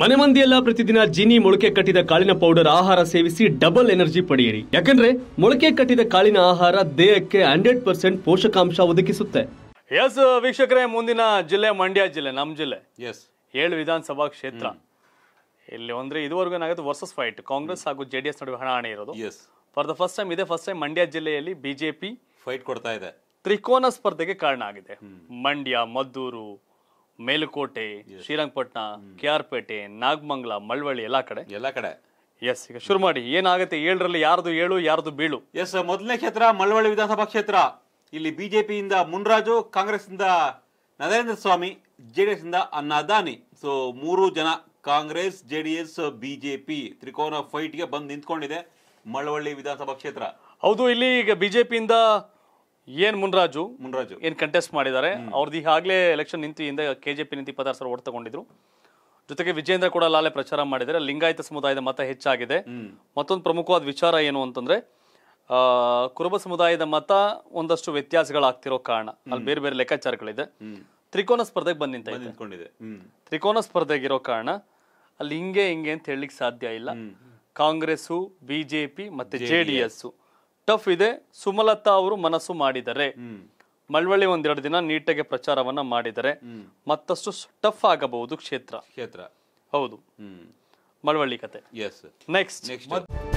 ಮನೆ ಮಂದಿಯೆಲ್ಲ ಪ್ರತಿದಿನ ಜೀನಿ ಮೊಳಕೆ ಕಟ್ಟಿದ ಕಾಳಿನ ಪೌಡರ್ ಆಹಾರ ಸೇವಿಸಿ ಡಬಲ್ ಎನರ್ಜಿ ಪಡೆಯಿರಿ ಯಾಕಂದ್ರೆ ಮೊಳಕೆ ಕಟ್ಟಿದ ಕಾಳಿನ ಆಹಾರ ದೇಹಕ್ಕೆ ಹಂಡ್ರೆಡ್ ಪರ್ಸೆಂಟ್ ಪೋಷಕಾಂಶ ಒದಗಿಸುತ್ತೆ ಎಸ್ ವೀಕ್ಷಕರೇ ಮುಂದಿನ ಜಿಲ್ಲೆ ಮಂಡ್ಯ ಜಿಲ್ಲೆ ನಮ್ಮ ಜಿಲ್ಲೆ ಎಸ್ ಏಳು ವಿಧಾನಸಭಾ ಕ್ಷೇತ್ರ ಇಲ್ಲಿ ಅಂದ್ರೆ ಇದುವರೆಗೂ ಏನಾಗುತ್ತೆ ವರ್ಸಸ್ ಫೈಟ್ ಕಾಂಗ್ರೆಸ್ ಹಾಗೂ ಜೆಡಿಎಸ್ ಡಿ ಎಸ್ ನಡುವೆ ಇರೋದು as for the first time ಇದೇ ಫಸ್ಟ್ ಟೈಮ್ ಮಂಡ್ಯ ಜಿಲ್ಲೆಯಲ್ಲಿ ಬಿಜೆಪಿ ಫೈಟ್ ಕೊಡ್ತಾ ಇದೆ ತ್ರಿಕೋನ ಸ್ಪರ್ಧೆಗೆ ಕಾರಣ ಆಗಿದೆ ಮಂಡ್ಯ ಮದ್ದೂರು ಮೇಲುಕೋಟೆ ಶ್ರೀರಂಗಪಟ್ಟಣ ಕೆ ಆರ್ ಪೇಟೆ ನಾಗಮಂಗ್ಲ ಮಳವಳ್ಳಿ ಎಲ್ಲಾ ಕಡೆ ಎಲ್ಲಾ ಕಡೆ ಎಸ್ ಈಗ ಶುರು ಮಾಡಿ ಏನಾಗುತ್ತೆ ಏಳರಲ್ಲಿ ಯಾರ್ದು ಏಳು ಯಾರ್ದು ಬೀಳು ಎಸ್ ಮೊದಲನೇ ಕ್ಷೇತ್ರ ಮಳವಳ್ಳಿ ವಿಧಾನಸಭಾ ಕ್ಷೇತ್ರ ಇಲ್ಲಿ ಬಿಜೆಪಿಯಿಂದ ಮುನ್ರಾಜು ಇಂದ ನರೇಂದ್ರ ಸ್ವಾಮಿ ಜೆಡಿಎಸ್ ಇಂದ ಅನ್ನದಾನಿ ಸೊ ಮೂರು ಜನ ಕಾಂಗ್ರೆಸ್ ಜೆಡಿಎಸ್ ಬಿಜೆಪಿ ತ್ರಿಕೋನ ಫೈಟ್ಗೆ ಬಂದು ನಿಂತ್ಕೊಂಡಿದೆ ಮಳವಳ್ಳಿ ವಿಧಾನಸಭಾ ಕ್ಷೇತ್ರ ಹೌದು ಇಲ್ಲಿ ಈಗ ಬಿಜೆಪಿಯಿಂದ ಏನ್ ಮುನ್ರಾಜು ಮುನ್ರಾಜು ಏನ್ ಕಂಟೆಸ್ಟ್ ಮಾಡಿದ್ದಾರೆ ಅವ್ರದ್ದು ಈಗಾಗಲೇ ಎಲೆಕ್ಷನ್ ನಿಂತು ಹಿಂದೆ ಕೆಜೆಪಿ ನಿಂತು ಇಪ್ಪತ್ತಾರು ಸಾವಿರ ಓಟ್ ತಗೊಂಡಿದ್ರು ಜೊತೆಗೆ ವಿಜೇಂದ್ರ ಕೂಡ ಲಾಲೆ ಪ್ರಚಾರ ಮಾಡಿದರೆ ಲಿಂಗಾಯತ ಸಮುದಾಯದ ಮತ ಹೆಚ್ಚಾಗಿದೆ ಮತ್ತೊಂದು ಪ್ರಮುಖವಾದ ವಿಚಾರ ಏನು ಅಂತಂದ್ರೆ ಆ ಕುರುಬ ಸಮುದಾಯದ ಮತ ಒಂದಷ್ಟು ವ್ಯತ್ಯಾಸಗಳಾಗ್ತಿರೋ ಕಾರಣ ಅಲ್ಲಿ ಬೇರೆ ಬೇರೆ ಲೆಕ್ಕಾಚಾರಗಳಿದೆ ತ್ರಿಕೋನ ಸ್ಪರ್ಧೆಗೆ ಬಂದ ನಿಂತಿದೆ ತ್ರಿಕೋನ ಸ್ಪರ್ಧೆಗಿರೋ ಕಾರಣ ಅಲ್ಲಿ ಹಿಂಗೆ ಹಿಂಗೆ ಅಂತ ಹೇಳಲಿಕ್ಕೆ ಸಾಧ್ಯ ಇಲ್ಲ ಕಾಂಗ್ರೆಸ್ಸು ಬಿಜೆಪಿ ಮತ್ತೆ ಜೆ ಡಿ ಎಸ್ ಟಫ್ ಇದೆ ಸುಮಲತಾ ಅವರು ಮನಸ್ಸು ಮಾಡಿದರೆ ಮಳವಳ್ಳಿ ಒಂದೆರಡು ದಿನ ನೀಟಾಗಿ ಪ್ರಚಾರವನ್ನ ಮಾಡಿದರೆ ಮತ್ತಷ್ಟು ಟಫ್ ಆಗಬಹುದು ಕ್ಷೇತ್ರ ಕ್ಷೇತ್ರ ಹೌದು ಮಳವಳ್ಳಿ ಕತೆ ನೆಕ್ಸ್ಟ್